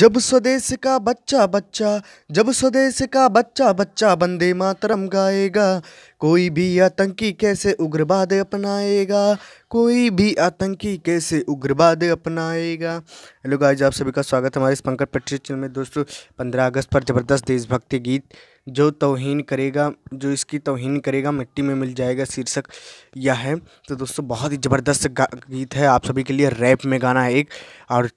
जब स्वदेश का बच्चा बच्चा जब स्वदेश का बच्चा बच्चा बंदे मातरम गाएगा कोई भी आतंकी कैसे उग्रवाद अपनाएगा कोई भी आतंकी कैसे उग्रवाद अपनाएगा हेलो गाइस आप सभी का स्वागत है हमारे इस पंकज पटेल चैनल में दोस्तों पंद्रह अगस्त पर ज़बरदस्त देशभक्ति गीत जो तोहन करेगा जो इसकी तोहन करेगा मिट्टी में मिल जाएगा शीर्षक यह है तो दोस्तों बहुत ही ज़बरदस्त गीत है आप सभी के लिए रैप में गाना है एक और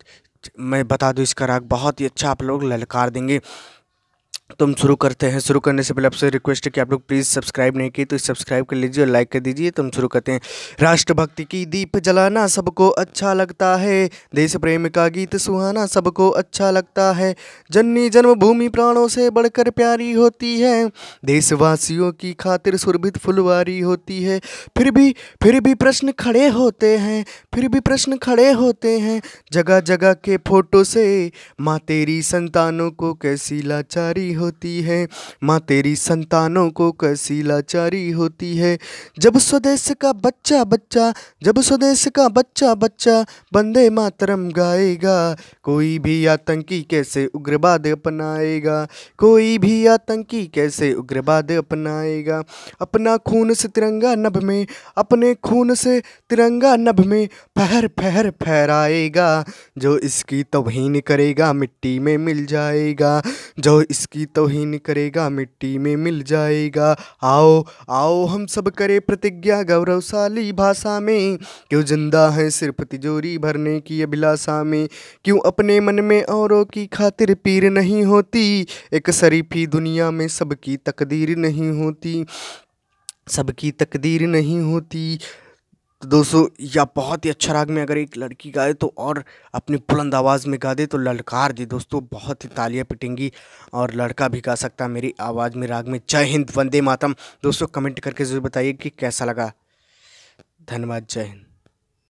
मैं बता दूं इसका राग बहुत ही अच्छा आप लोग ललकार देंगे तो हम शुरू करते हैं शुरू करने से पहले आपसे रिक्वेस्ट है कि आप लोग प्लीज़ सब्सक्राइब नहीं की तो सब्सक्राइब कर लीजिए और लाइक कर दीजिए तो हम शुरू करते हैं राष्ट्रभक्ति की दीप जलाना सबको अच्छा लगता है देश प्रेम का गीत सुहाना सबको अच्छा लगता है जन्नी जन्मभूमि प्राणों से बढ़कर प्यारी होती है देशवासियों की खातिर सुरभित फुलवारी होती है फिर भी फिर भी प्रश्न खड़े होते हैं फिर भी प्रश्न खड़े होते हैं जगह जगह के फोटो से माँ तेरी संतानों को कैसी लाचारी होती है माँ तेरी संतानों को कैसी लाचारी होती है जब स्वदेश का बच्चा बच्चा जब स्वदेश का बच्चा बच्चा बंदे मातरम गाएगा कोई भी आतंकी कैसे उग्रवाद अपनाएगा कोई भी आतंकी कैसे उग्रवाद अपनाएगा अपना खून से तिरंगा नभ में अपने खून से तिरंगा नभ में फहर फहर फहराएगा जो इसकी तोहहीन करेगा मिट्टी में मिल जाएगा जो इसकी की तो तोहिन करेगा मिट्टी में मिल जाएगा आओ आओ हम सब करें प्रतिज्ञा गौरवशाली भाषा में क्यों जिंदा है सिर्फ तिजोरी भरने की अभिलाषा में क्यों अपने मन में औरों की खातिर पीर नहीं होती एक शरीफी दुनिया में सबकी तकदीर नहीं होती सबकी तकदीर नहीं होती तो दोस्तों या बहुत ही अच्छा राग में अगर एक लड़की गाए तो और अपनी बुलंद आवाज़ में गा दे तो ललकार दे दोस्तों बहुत ही तालियाँ पिटेंगी और लड़का भी गा सकता मेरी आवाज़ में राग में जय हिंद वंदे मातम दोस्तों कमेंट करके ज़रूर बताइए कि कैसा लगा धन्यवाद जय हिंद